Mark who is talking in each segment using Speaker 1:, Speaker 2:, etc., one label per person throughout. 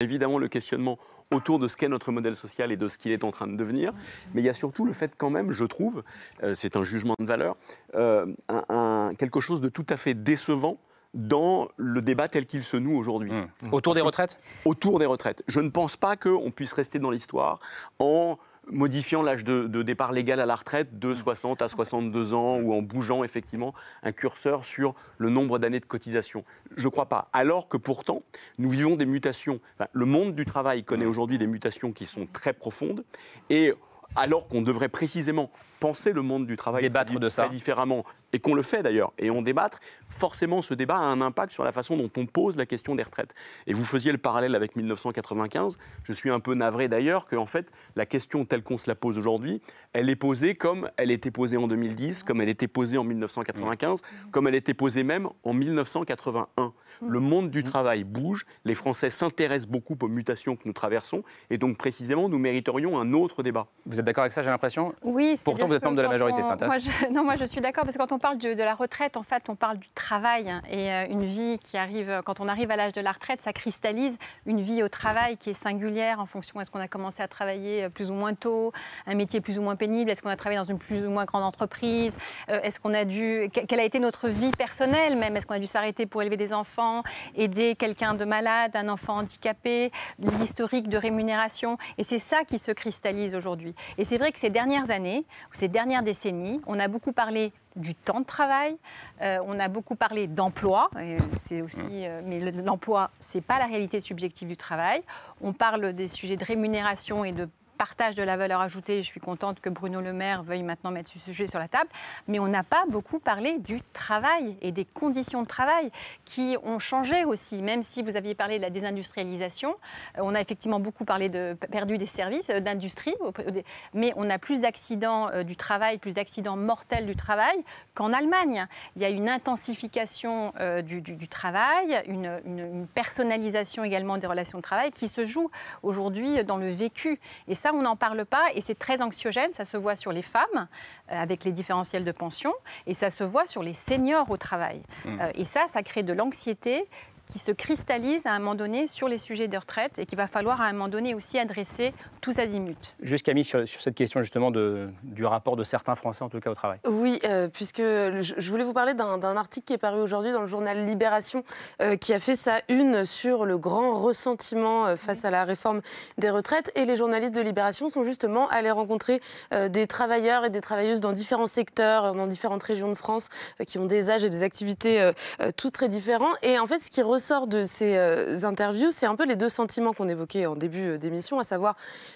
Speaker 1: Évidemment, le questionnement autour de ce qu'est notre modèle social et de ce qu'il est en train de devenir. Mais il y a surtout le fait quand même, je trouve, euh, c'est un jugement de valeur, euh, un, quelque chose de tout à fait décevant dans le débat tel qu'il se noue aujourd'hui. Mmh.
Speaker 2: Autour des retraites Autour
Speaker 1: des retraites. Je ne pense pas qu'on puisse rester dans l'histoire en modifiant l'âge de, départ légal à la retraite de 60 mm. à 62 ans mm. ou en bougeant effectivement un curseur sur le nombre d'années de cotisation. Je ne crois pas. Alors que pourtant, nous vivons des mutations. le monde du travail connaît mm. aujourd'hui des mutations qui sont très profondes et alors qu'on devrait précisément penser le monde du travail débattre très, de ça. différemment, et qu'on le fait d'ailleurs, et on débattre, forcément ce débat a un impact sur la façon dont on pose la question des retraites. Et vous faisiez le parallèle avec 1995, je suis un peu navré d'ailleurs que en fait la question telle qu'on se la pose aujourd'hui, elle est posée comme elle était posée en 2010, comme elle était posée en 1995, mmh. comme elle était posée même en 1981. Mmh. Le monde du mmh. travail bouge, les Français s'intéressent beaucoup aux mutations que nous traversons, et donc précisément nous mériterions un autre débat. Vous êtes d'accord avec ça, j'ai l'impression
Speaker 3: Oui, c'est vous êtes membre de la majorité, c'est intéressant. non, moi je suis d'accord parce que quand on parle de, la retraite, en fait, on parle du travail et euh, une vie qui arrive, quand on arrive à l'âge de la retraite, ça cristallise une vie au travail qui est singulière en fonction est-ce qu'on a commencé à travailler euh, plus ou moins tôt, un métier plus ou moins pénible, est-ce qu'on a travaillé dans une plus ou moins grande entreprise, euh, est-ce qu'on a dû, quelle a été notre vie personnelle même, est-ce qu'on a dû s'arrêter pour élever des enfants, aider quelqu'un de malade, un enfant handicapé, l'historique de rémunération, et c'est ça qui se cristallise aujourd'hui. Et c'est vrai que ces dernières années, ces dernières décennies, on a beaucoup parlé du temps de travail, euh, on a beaucoup parlé d'emploi, c'est aussi, mm. euh, mais l'emploi, c'est pas la réalité subjective du travail. On parle des sujets de rémunération et de partage de la valeur ajoutée. Je suis contente que Bruno Le Maire veuille maintenant mettre ce sujet sur la table. Mais on n'a pas beaucoup parlé du travail et des conditions de travail qui ont changé aussi. Même si vous aviez parlé de la désindustrialisation, euh, on a effectivement beaucoup parlé de perdu des services, euh, d'industrie, euh, mais on a plus d'accidents du travail, plus d'accidents mortels du travail qu'en Allemagne. Il y a une intensification du, travail, une, une personnalisation également des relations de travail qui se joue aujourd'hui dans le vécu. Et ça, on n'en parle pas et c'est très anxiogène. Ça se voit sur les femmes euh, avec les différentiels de pension et ça se voit sur les seniors au travail. Mm. Euh, et ça, ça crée de l'anxiété qui se cristallise à un moment donné sur les sujets de retraite et qu'il va falloir à un moment donné aussi adresser tous azimuts.
Speaker 2: Juste Camille, sur, sur cette question justement de, du rapport de certains Français en tout cas au travail.
Speaker 4: Oui, euh, puisque je voulais vous parler d'un article qui est paru aujourd'hui dans le journal Libération euh, qui a fait sa une sur le grand ressentiment euh, face à la réforme des retraites et les journalistes de Libération sont justement allés rencontrer des travailleurs et des travailleuses dans différents secteurs, dans différentes régions de France qui ont des âges et des activités toutes très différents et en fait ce qui sort de ces euh, interviews, c'est un peu les deux sentiments qu'on évoquait en début euh, d'émission, à savoir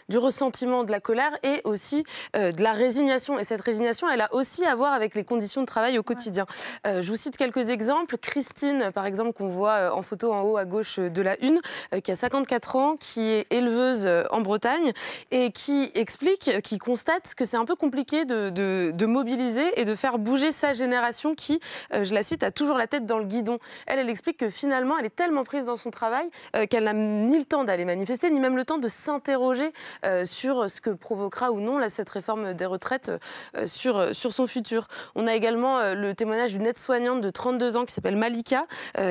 Speaker 4: du ressentiment, de la colère et aussi euh, de la résignation. Et cette résignation, elle a aussi à voir avec les conditions de travail au quotidien. je vous cite quelques exemples. Christine, par exemple, qu'on voit en photo en haut à gauche de la une, qui a 54 ans, qui est éleveuse en Bretagne et qui explique, qui constate que c'est un peu compliqué de, de, mobiliser et de faire bouger sa génération qui, je la cite, a toujours la tête dans le guidon. Elle, elle explique que finalement, elle est tellement prise dans son travail euh, qu'elle n'a ni le temps d'aller manifester, ni même le temps de s'interroger euh, sur ce que provoquera ou non cette réforme des retraites euh, sur, sur son futur. On a également le témoignage d'une aide-soignante de 32 ans qui s'appelle Malika,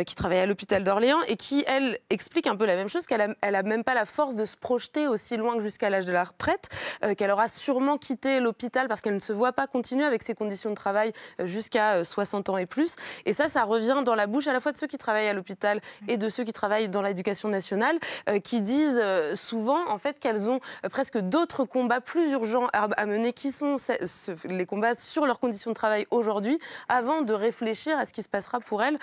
Speaker 4: qui travaille à l'hôpital d'Orléans et qui, elle, explique un peu la même chose, qu'elle n'a elle a même pas la force de se projeter aussi loin que jusqu'à l'âge de la retraite, qu'elle aura sûrement quitté l'hôpital parce qu'elle ne se voit pas continuer avec ses conditions de travail jusqu'à 60 ans et plus. Et ça, ça revient dans la bouche à la fois de ceux qui travaillent à l'hôpital, et de ceux qui travaillent dans l'éducation nationale, euh, qui disent euh, souvent en fait qu'elles ont euh, presque d'autres combats plus urgents à, mener, qui sont les combats sur leurs conditions de travail aujourd'hui, avant de réfléchir à ce qui se passera pour elles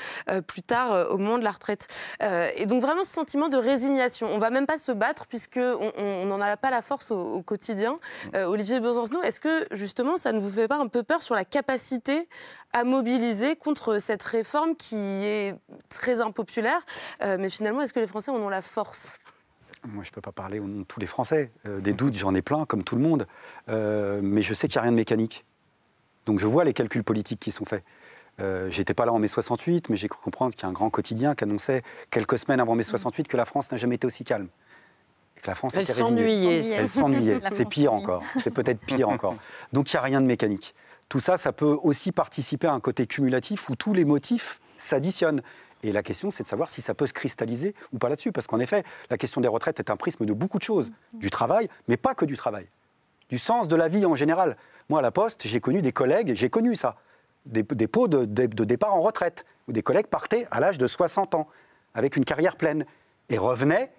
Speaker 4: plus tard au moment de la retraite. et donc vraiment ce sentiment de résignation. On va même pas se battre puisque on n'en a pas la force au, quotidien. Olivier Besancenot, est-ce que justement ça ne vous fait pas un peu peur sur la capacité à mobiliser contre cette réforme qui est très impopulaire euh, mais finalement, est-ce que les Français en ont la force
Speaker 5: moi, je ne peux pas parler au nom de tous les Français. Euh, des doutes, j'en ai plein, comme tout le monde. Euh, mais je sais qu'il n'y a rien de mécanique. Donc je vois les calculs politiques qui sont faits. Je J'étais pas là en mai 68, mais j'ai cru comprendre qu'il y a un grand quotidien qui annonçait quelques semaines avant mai 68 mm. que la France n'a jamais été aussi calme. Et que la France elle s'ennuyait. Elle s'ennuyait. C'est pire encore. C'est peut-être pire encore. Donc il n'y a rien de mécanique. Tout ça, ça peut aussi participer à un côté cumulatif où tous les motifs s'additionnent. Et la question, c'est de savoir si ça peut se cristalliser ou pas là-dessus. Parce qu'en effet, la question des retraites est un prisme de beaucoup de choses. Mm-hmm. Du travail, mais pas que du travail. Du sens de la vie en général. Moi, à la Poste, j'ai connu des collègues, j'ai connu ça. Des, pots de, départ en retraite, où des collègues partaient à l'âge de 60 ans, avec une carrière pleine, et revenaient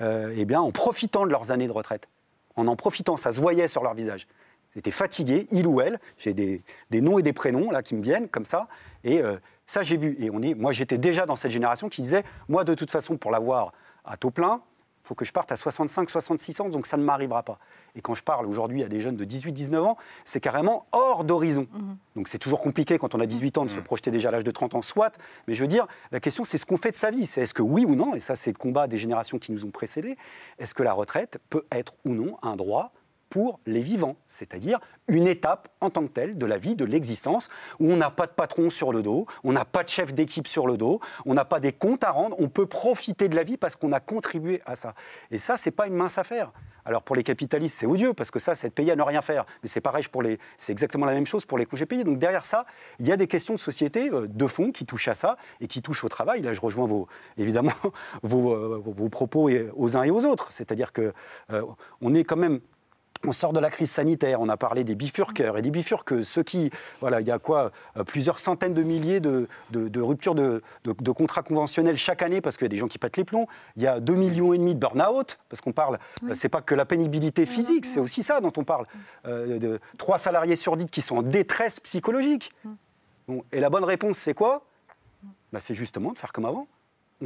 Speaker 5: euh, eh bien, en profitant de leurs années de retraite. En en profitant, ça se voyait sur leur visage. Ils étaient fatigués, il ou elle, j'ai des, noms et des prénoms là qui me viennent comme ça, et euh, ça, j'ai vu. Et moi, j'étais déjà dans cette génération qui disait, moi, de toute façon, pour l'avoir à taux plein, il faut que je parte à 65, 66 ans, donc ça ne m'arrivera pas. Et quand je parle aujourd'hui à des jeunes de 18, 19 ans, c'est carrément hors d'horizon. Mhm. Donc c'est toujours compliqué quand on a 18 ans de se mhm. projeter déjà à l'âge de 30 ans, soit. Mais je veux dire, la question, c'est ce qu'on fait de sa vie. C'est est-ce que oui ou non, et ça, c'est le combat des générations qui nous ont précédés, est-ce que la retraite peut être ou non un droit pour les vivants, c'est-à-dire une étape en tant que telle de la vie, de l'existence, où on n'a pas de patron sur le dos, on n'a pas de chef d'équipe sur le dos, on n'a pas des comptes à rendre, on peut profiter de la vie parce qu'on a contribué à ça. Et ça, c'est pas une mince affaire. Alors pour les capitalistes, c'est odieux parce que ça, c'est de payé à ne rien faire. Mais c'est pareil pour les, c'est exactement la même chose pour les congés payés. Donc derrière ça, il y a des questions de société euh, de fond qui touchent à ça et qui touchent au travail. Là, je rejoins vos, évidemment euh, vos, vos propos aux uns et aux autres. C'est-à-dire que euh, on est quand même on sort de la crise sanitaire, on a parlé des bifurqueurs et des bifurqueuses, ceux qui, voilà, il y a quoi, euh, plusieurs centaines de milliers de, ruptures de, contrats conventionnels chaque année parce qu'il y a des gens qui pètent les plombs, il y a 2,5 millions et demi de burn-out, parce qu'on parle, ce euh, c'est pas que la pénibilité physique, c'est aussi ça dont on parle, trois euh, de, trois salariés sur 10 qui sont en détresse psychologique. Mm. et la bonne réponse, c'est quoi bah, C'est justement de faire comme avant,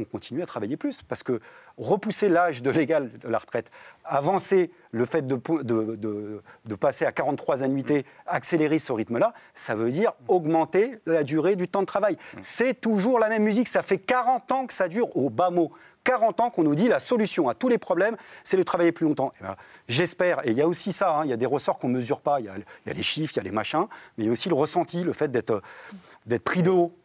Speaker 5: on continue à travailler plus. Parce que repousser l'âge de légal de la retraite, avancer le fait de, passer à 43 annuités, accélérer ce rythme-là, ça veut dire augmenter la durée du temps de travail. C'est toujours la même musique. Ça fait 40 ans que ça dure au bas mot. 40 ans qu'on nous dit la solution à tous les problèmes, c'est de travailler plus longtemps. Eh ben, j'espère, et il y a aussi ça, hein, il y a des ressorts qu'on ne mesure pas, il y, a les chiffres, il y a les machins, mais il y a aussi le ressenti, le fait d'être pris de haut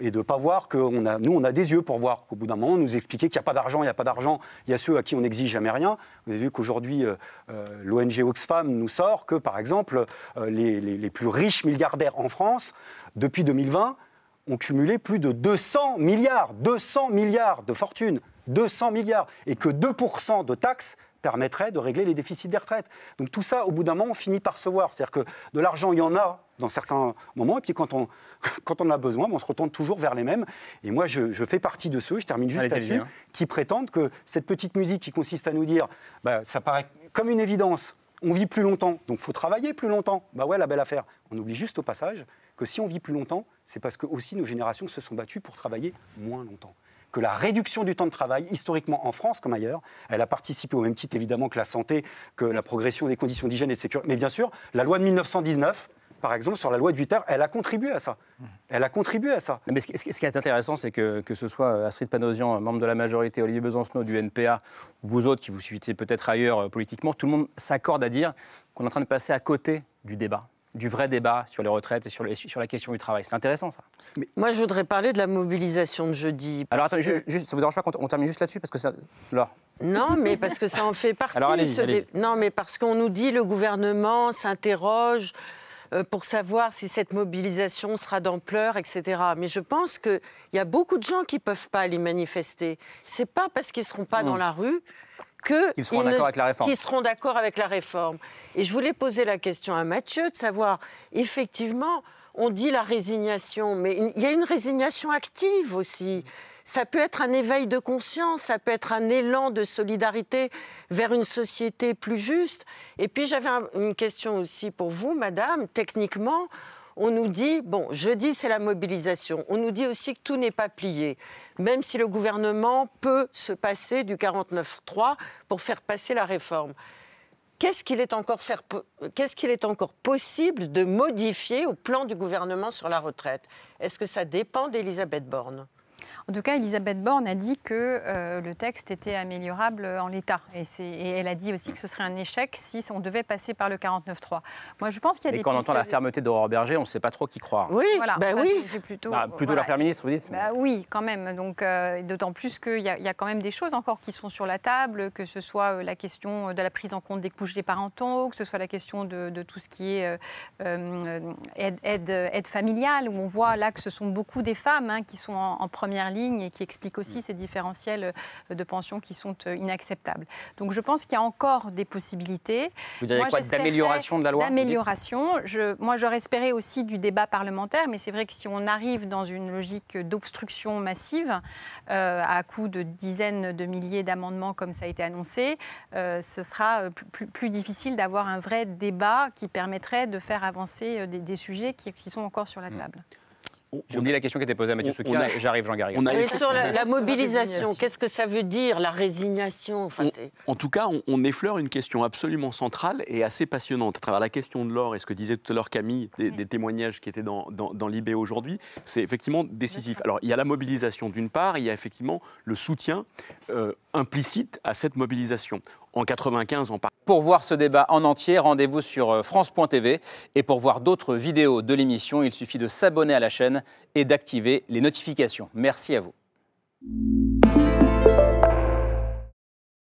Speaker 5: et de ne pas voir que nous, on a des yeux pour voir. Au bout d'un moment, nous expliquer qu'il n'y a pas d'argent, il n'y a pas d'argent. Il y a ceux à qui on n'exige jamais rien. Vous avez vu qu'aujourd'hui, euh, euh, l'ONG Oxfam nous sort que, par exemple, euh, les, les plus riches milliardaires en France, depuis 2020, ont cumulé plus de 200 milliards, 200 milliards de fortune, 200 milliards, et que 2% de taxes permettrait de régler les déficits des retraites. Donc tout ça, au bout d'un moment, on finit par se voir. C'est-à-dire que de l'argent, il y en a dans certains moments, et puis quand on, quand on a besoin, ben, on se retourne toujours vers les mêmes. Et moi, je, je fais partie de ceux, je termine juste là-dessus, hein. qui prétendent que cette petite musique qui consiste à nous dire, bah, ça paraît comme une évidence, on vit plus longtemps, donc faut travailler plus longtemps. Bah ouais, la belle affaire. On oublie juste au passage que si on vit plus longtemps, c'est parce que aussi nos générations se sont battues pour travailler moins longtemps que la réduction du temps de travail, historiquement en France comme ailleurs, elle a participé au même titre évidemment que la santé, que la progression des conditions d'hygiène et de sécurité. Mais bien sûr, la loi de 1919 par exemple, sur la loi de 8 elle a contribué à ça. Elle a contribué à ça. Mais ce, qui
Speaker 2: est intéressant, c'est que, que ce soit euh, Astrid Panosian, euh, membre de la majorité, Olivier Besancenot du NPA, vous autres qui vous suivez peut-être ailleurs euh, politiquement, tout le monde s'accorde à dire qu'on est en train de passer à côté du débat du vrai débat sur les retraites et sur, sur la question du travail. C'est intéressant, ça. Mais... Moi, je voudrais parler de la mobilisation de jeudi. Alors, attendez, ça je, vous dérange pas qu'on termine juste là-dessus Parce que ça... non,
Speaker 6: mais parce que ça en fait partie. Non, mais parce qu'on nous dit le gouvernement s'interroge euh, pour savoir si cette mobilisation sera d'ampleur, etc. Mais je pense qu'il y a beaucoup de gens qui ne peuvent pas aller manifester. C'est pas parce qu'ils ne seront pas mmh. dans la rue qu'ils seront d'accord avec la réforme. Et je voulais poser la question à Mathieu de savoir, effectivement, on dit la résignation, mais il y a une résignation active aussi. Ça peut être un éveil de conscience, ça peut être un élan de solidarité vers une société plus juste. Et puis j'avais une question aussi pour vous, Madame. Techniquement, on nous dit, bon, jeudi c'est la mobilisation, on nous dit aussi que tout n'est pas plié, même si le gouvernement peut se passer du 49-3 pour faire passer la réforme. Qu'est-ce qu'il est, est, encore possible de modifier au plan du gouvernement sur la retraite Est-ce que ça dépend d'Elisabeth Borne
Speaker 3: en tout cas, Elisabeth Borne a dit que euh, le texte était améliorable en l'état. Et, elle a dit aussi que ce serait un échec si on devait passer par le 49.3. Moi, je pense qu'il y a des. Et quand on entend la fermeté
Speaker 2: d'Aurore Berger, on ne sait pas trop qui croire. Oui, voilà, bah oui. Plutôt, bah, plutôt la Première ministre, vous dites
Speaker 3: bah, Oui, quand même. Donc, euh, d'autant plus qu'il y, a quand même des choses encore qui sont sur la table, que ce soit euh, la question de la prise en compte des couches des parentaux, que ce soit la question de, tout ce qui est aide, aide, familiale, où on voit là que ce sont beaucoup des femmes hein, qui sont en première ligne et qui explique aussi mm. ces différentiels euh, de pension qui sont euh, inacceptables. Donc je pense qu'il y a encore des possibilités. D'amélioration de la loi D'amélioration. moi, j'aurais espéré aussi du débat parlementaire, mais c'est vrai que si on arrive dans une logique d'obstruction massive, euh, à coup de dizaines de milliers d'amendements comme ça a été annoncé, ce sera plus, difficile d'avoir un vrai débat qui permettrait de faire avancer des, sujets qui, sont encore sur la mm. table.
Speaker 2: J'ai oublié la question qui était posée à Mathieu Soukia. J'arrive, Jean Garrigue. Mais sur la, mobilisation,
Speaker 6: qu'est-ce que ça veut dire, la résignation
Speaker 1: En tout cas, on, effleure une question absolument centrale et assez passionnante. À travers la question de l'or et ce que disait tout à l'heure Camille, des, mm. témoignages qui étaient dans, dans, aujourd'hui, c'est effectivement décisif. Alors, il y a la mobilisation d'une part, il y a effectivement le soutien euh, implicite à cette
Speaker 2: mobilisation en 95 on part. Pour voir ce débat en entier, rendez-vous sur euh, France.tv. Et pour voir d'autres vidéos de l'émission, il suffit de s'abonner à la chaîne et d'activer les notifications. Merci à vous.